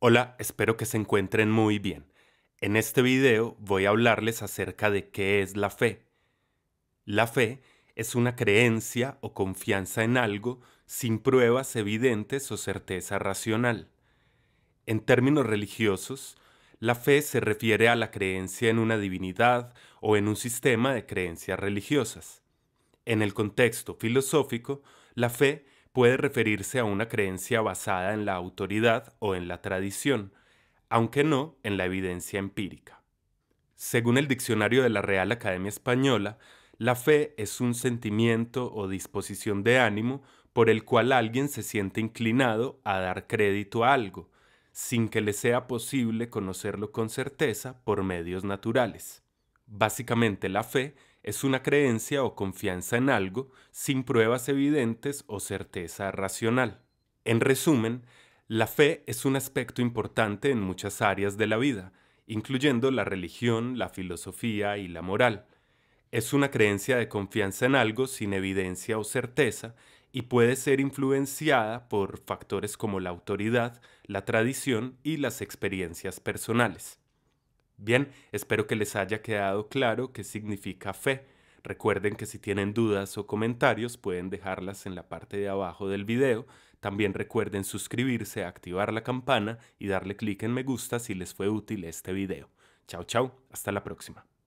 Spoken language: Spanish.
Hola, espero que se encuentren muy bien. En este video voy a hablarles acerca de qué es la fe. La fe es una creencia o confianza en algo sin pruebas evidentes o certeza racional. En términos religiosos, la fe se refiere a la creencia en una divinidad o en un sistema de creencias religiosas. En el contexto filosófico, la fe es puede referirse a una creencia basada en la autoridad o en la tradición, aunque no en la evidencia empírica. Según el diccionario de la Real Academia Española, la fe es un sentimiento o disposición de ánimo por el cual alguien se siente inclinado a dar crédito a algo, sin que le sea posible conocerlo con certeza por medios naturales. Básicamente la fe es una creencia o confianza en algo sin pruebas evidentes o certeza racional. En resumen, la fe es un aspecto importante en muchas áreas de la vida, incluyendo la religión, la filosofía y la moral. Es una creencia de confianza en algo sin evidencia o certeza y puede ser influenciada por factores como la autoridad, la tradición y las experiencias personales. Bien, espero que les haya quedado claro qué significa fe. Recuerden que si tienen dudas o comentarios pueden dejarlas en la parte de abajo del video. También recuerden suscribirse, activar la campana y darle clic en me gusta si les fue útil este video. Chao, chao, hasta la próxima.